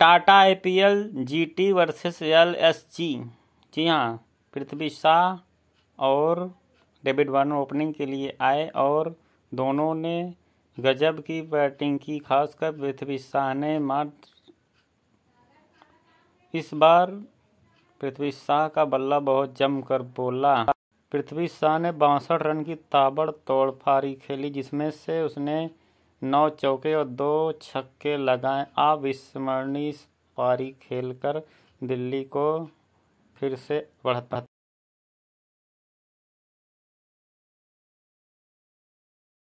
Tata A P L G T versus L S G G हाँ पृथ्वी शाह और David Warner opening के लिए आए और दोनों ने गजब की बैटिंग की खासकर पृथ्वी शाह ने मात्र इस बार पृथ्वी शाह का बल्ला बहुत जमकर बोला पृथ्वी शाह ने बासठ रन की तोड़ फारी खेली जिसमें से उसने नौ चौके और दो छक्के लगाए अविस्मरणीय पारी खेलकर दिल्ली को फिर से बढ़ता